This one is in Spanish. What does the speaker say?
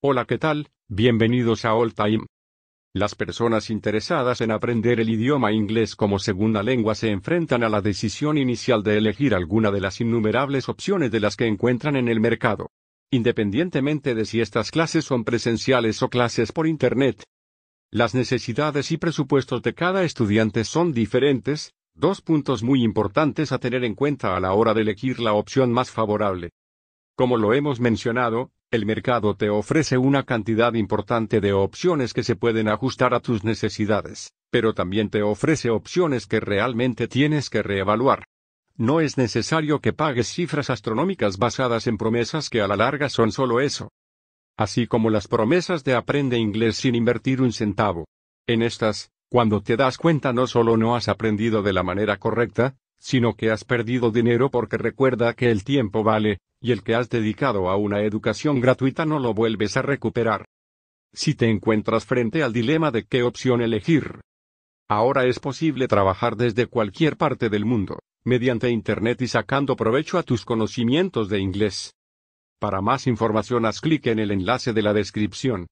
Hola, ¿qué tal? Bienvenidos a All Time. Las personas interesadas en aprender el idioma inglés como segunda lengua se enfrentan a la decisión inicial de elegir alguna de las innumerables opciones de las que encuentran en el mercado, independientemente de si estas clases son presenciales o clases por Internet. Las necesidades y presupuestos de cada estudiante son diferentes, dos puntos muy importantes a tener en cuenta a la hora de elegir la opción más favorable. Como lo hemos mencionado, el mercado te ofrece una cantidad importante de opciones que se pueden ajustar a tus necesidades, pero también te ofrece opciones que realmente tienes que reevaluar. No es necesario que pagues cifras astronómicas basadas en promesas que a la larga son solo eso. Así como las promesas de aprende inglés sin invertir un centavo. En estas, cuando te das cuenta no solo no has aprendido de la manera correcta, sino que has perdido dinero porque recuerda que el tiempo vale, y el que has dedicado a una educación gratuita no lo vuelves a recuperar. Si te encuentras frente al dilema de qué opción elegir. Ahora es posible trabajar desde cualquier parte del mundo, mediante Internet y sacando provecho a tus conocimientos de inglés. Para más información haz clic en el enlace de la descripción.